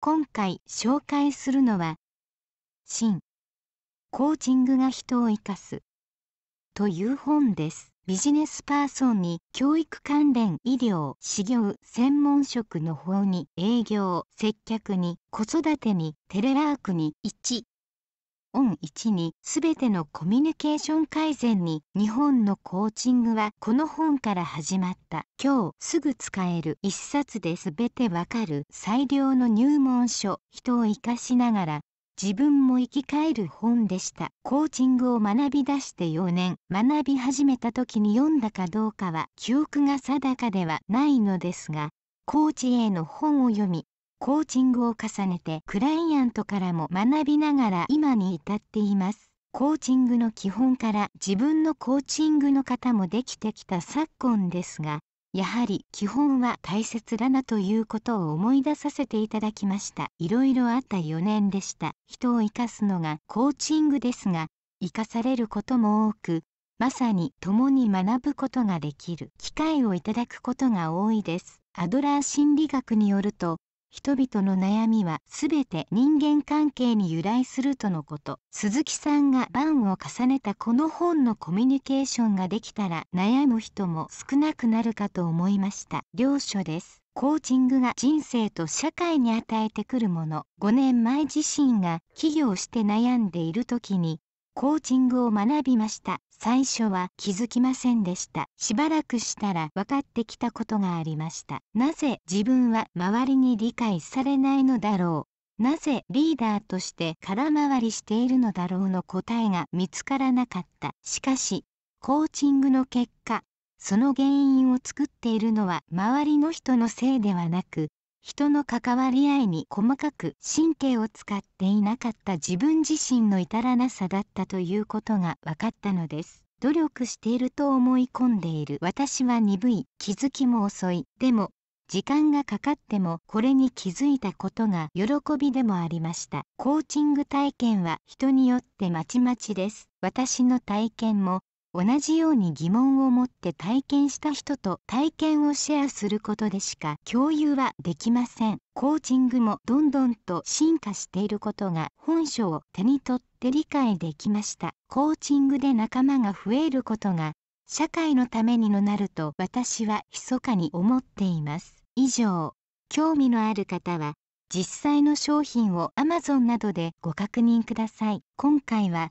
今回紹介するのは「新コーチングが人を生かす」という本です。ビジネスパーソンに教育関連医療修業専門職の方に営業接客に子育てにテレワークに1オン1に全てのコミュニケーション改善に日本のコーチングはこの本から始まった今日すぐ使える一冊で全てわかる最良の入門書人を生かしながら自分も生き返る本でしたコーチングを学び出して4年学び始めた時に読んだかどうかは記憶が定かではないのですがコーチへの本を読みコーチングを重ねてクライアントからも学びながら今に至っています。コーチングの基本から自分のコーチングの方もできてきた昨今ですが、やはり基本は大切だなということを思い出させていただきました。いろいろあった4年でした。人を生かすのがコーチングですが、生かされることも多く、まさに共に学ぶことができる機会をいただくことが多いです。アドラー心理学によると、人々の悩みはすべて人間関係に由来するとのこと鈴木さんが番を重ねたこの本のコミュニケーションができたら悩む人も少なくなるかと思いました両書ですコーチングが人生と社会に与えてくるもの5年前自身が起業して悩んでいる時にコーチングを学びました最初は気づきませんでしたしばらくしたら分かってきたことがありましたなぜ自分は周りに理解されないのだろうなぜリーダーとして空回りしているのだろうの答えが見つからなかったしかしコーチングの結果その原因を作っているのは周りの人のせいではなく人の関わり合いに細かく神経を使っていなかった自分自身の至らなさだったということが分かったのです努力していると思い込んでいる私は鈍い気づきも遅いでも時間がかかってもこれに気づいたことが喜びでもありましたコーチング体験は人によってまちまちです私の体験も同じように疑問を持って体験した人と体験をシェアすることでしか共有はできませんコーチングもどんどんと進化していることが本書を手に取って理解できましたコーチングで仲間が増えることが社会のためにのなると私は密かに思っています以上興味のある方は実際の商品を Amazon などでご確認ください今回は